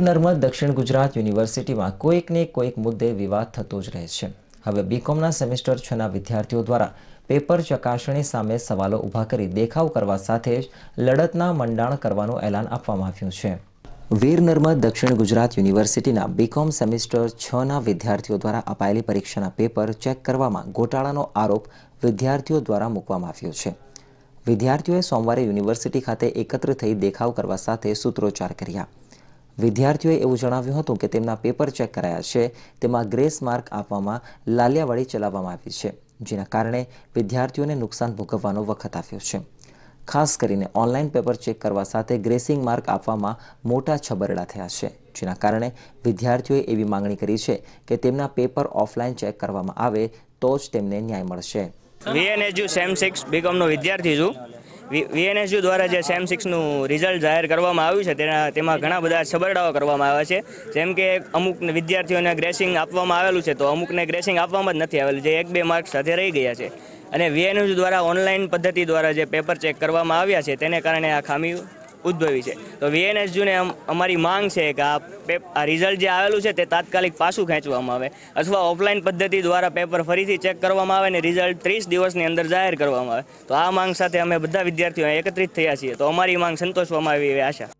નર્મદ દક્ષિણ ગુજરાત યુનિવર્સિટીમાં કોઈકને કોઈક મુદ્દે વિવાદ થતો જ રહે છે હવે બીકોમના સેમેસ્ટર છના વિદ્યાર્થીઓ દ્વારા પેપર ચકાસણી સામે સવાલો ઊભા કરી દેખાવ કરવા સાથે જ લડતના મંડાણ કરવાનું એલાન આપવામાં આવ્યું છે વીર નર્મદ દક્ષિણ ગુજરાત યુનિવર્સિટીના બીકોમ સેમિસ્ટર છના વિદ્યાર્થીઓ દ્વારા અપાયેલી પરીક્ષાના પેપર ચેક કરવામાં ગોટાળાનો આરોપ વિદ્યાર્થીઓ દ્વારા મૂકવામાં આવ્યો છે વિદ્યાર્થીઓએ સોમવારે યુનિવર્સિટી ખાતે એકત્ર થઈ દેખાવ કરવા સાથે સૂત્રોચ્ચાર કર્યા વિદ્યાર્થીઓએ એવું જણાવ્યું હતું કે તેમના પેપર ચેક કરાયા છે તેમાં ગ્રેસ માર્ક આપવામાં લાલિયાવાળી ચલાવવામાં આવી છે જેના કારણે વિદ્યાર્થીઓને નુકસાન ભોગવવાનો વખત આવ્યો છે ખાસ કરીને ઓનલાઈન પેપર ચેક કરવા સાથે ગ્રેસિંગ માર્ક આપવામાં મોટા છબરડા થયા છે જેના કારણે વિદ્યાર્થીઓએ એવી માંગણી કરી છે કે તેમના પેપર ઓફલાઈન ચેક કરવામાં આવે તો જ તેમને ન્યાય મળશે વીએનએજ્યુ સેમ સિક્સ બીકોમનો વિદ્યાર્થી છું વીએનએસયુ દ્વારા જે સેમ સિક્સનું રિઝલ્ટ જાહેર કરવામાં આવ્યું છે તેના તેમાં ઘણા બધા છબરડાઓ કરવામાં આવ્યા છે જેમ કે અમુક વિદ્યાર્થીઓને ગ્રેસિંગ આપવામાં આવેલું છે તો અમુકને ગ્રેસિંગ આપવામાં જ નથી આવેલું જે એક બે માર્ક્સ સાથે રહી ગયા છે અને વીએનએસયુ દ્વારા ઓનલાઈન પદ્ધતિ દ્વારા જે પેપર ચેક કરવામાં આવ્યા છે તેને કારણે આ ખામી ઉદ્ભવી છે તો વીએનએસયુને અમારી માંગ છે કે આ રિઝલ્ટ જે આવેલું છે તે તાત્કાલિક પાછું ખેંચવામાં આવે અથવા ઓફલાઈન પદ્ધતિ દ્વારા પેપર ફરીથી ચેક કરવામાં આવે અને રિઝલ્ટ ત્રીસ દિવસની અંદર જાહેર કરવામાં આવે તો આ માંગ સાથે અમે બધા વિદ્યાર્થીઓ એકત્રિત થયા છીએ તો અમારી માંગ સંતોષવામાં આવી એવી આશા